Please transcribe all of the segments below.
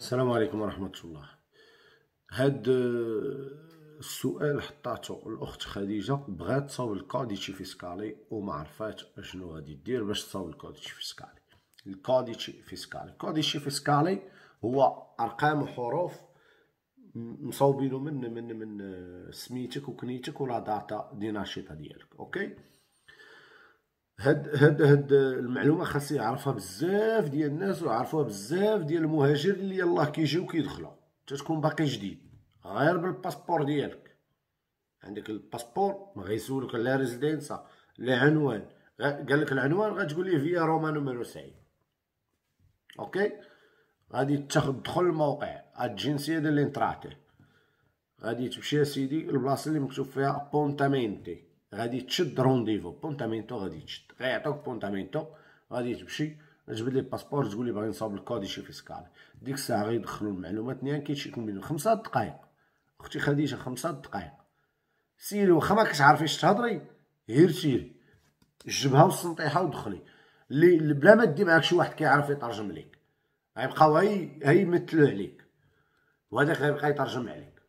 السلام عليكم ورحمة الله هاد آه، السؤال حطاته الأخت خديجة بغات تصاوب الكاديتشي فيسكالي وما عرفات اشنو غادي دير باش تصاوب الكاديتشي فيسكالي الكاديتشي فيسكالي الكاديتشي فيسكالي هو أرقام وحروف مصاوبينو من من من آه، سميتك وكنيتك ولا داتا دي ناشطة ديالك أوكي هاد هاد هاد المعلومه خاص يعرفها بزاف ديال الناس ويعرفوها بزاف ديال المهاجر اللي يلاه كيجيو كيدخلوا تتكون باقي جديد غير بالباسبور ديالك عندك الباسبور ما غيسولك لا ريزيدنسا لا عنوان قال لك العنوان غتقول ليه فيا روما نمرو سعيد اوكي غادي تدخل الموقع الجنسيه ديال اللي نطراتيه غادي تمشي يا سيدي البلاصه اللي مكتوب فيها ابونتامينتي غادي تشد رونديفو بونتامينتو غادي تشد غيعطوك بونتامينتو غادي تمشي تجبد لي باسبور تقول لي باغي نصاوب الكود شي فيسكال ديك الساعه غيدخلوا المعلومات نيان كيتشيكو منهم خمسة دقائق اختي خديجه خمسة دقائق سيري واخا ما اش تهضري غير سيري جبها والسنطيحه ودخلي لي بلا ما دي معاك شي واحد كيعرف يترجم ليك غيبقاو هي هي يمثلوا عليك وهذا غيبقى يترجم عليك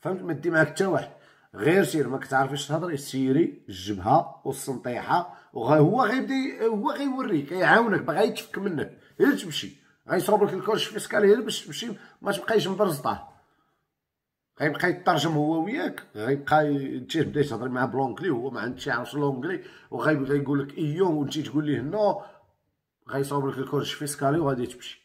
فهمت ما دي معاك حتى واحد غير سير ما كتعرفيش تهضري سيري الجبهه والسنطيحه وهو غيبدا هو غيوريك كيعاونك باغي يتفك منك غير تمشي غيصوب لك الكرش فيسكالي غير باش تمشي ما تبقايش مبرزطه غيبقى يترجم هو وياك غيبقى انت بدا تهضري معاه بلونكلي هو ما عندش يعرف لونكلي وغيبدا يقول لك ايون وانت تقول ليه نو غيصوب لك الكرش فيسكالي وغادي تمشي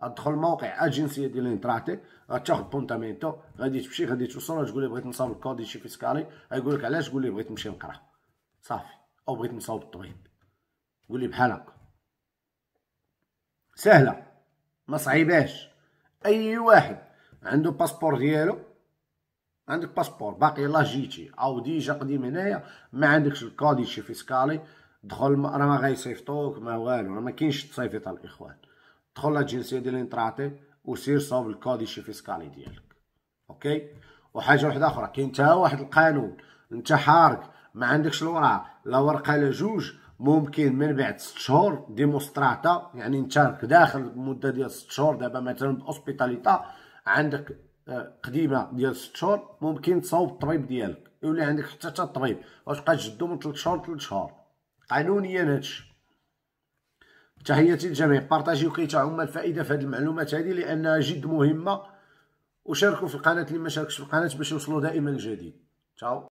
ادخل الموقع اجنسيه ديال انتراتي غتاخد بونتامينتو غادي تمشي غادي توصل تقول لي بغيت نصاوب شي فيسكالي غيقول لك علاش قول لي بغيت نمشي نقرا صافي او بغيت نصاوب الطبيب قول لي بحال هكا سهله ما صعيباش اي واحد عنده باسبور ديالو عندك باسبور باقي لا جيتي او ديجا قديم هنايا ما عندكش شي فيسكالي دخل راه ما غيصيفطوك ما والو راه ما كاينش تصيفط الاخوان دخل للجنسيه ديال الانتراتي وسير صاوب الكوديشي فيسكالي ديالك اوكي وحاجه واحده اخرى كاين حتى واحد القانون انت حارق ما عندكش الوراق لا ورقه لا جوج ممكن من بعد 6 شهور ديموستراتا يعني انت داخل مده ديال 6 شهور دابا مثلا بالاوسبيتاليتا عندك قديمه ديال 6 شهور ممكن تصاوب الطبيب ديالك يولي عندك حتى حتى الطبيب واش بقى تجدو من 3 شهور 3 شهور قانونيا هادشي تحياتي للجميع بارطاجيو كي هما الفائده في هذه المعلومات هذه لانها جد مهمه وشاركوا في القناه اللي ما شاركش في القناه باش يوصلوا دائما الجديد تشاو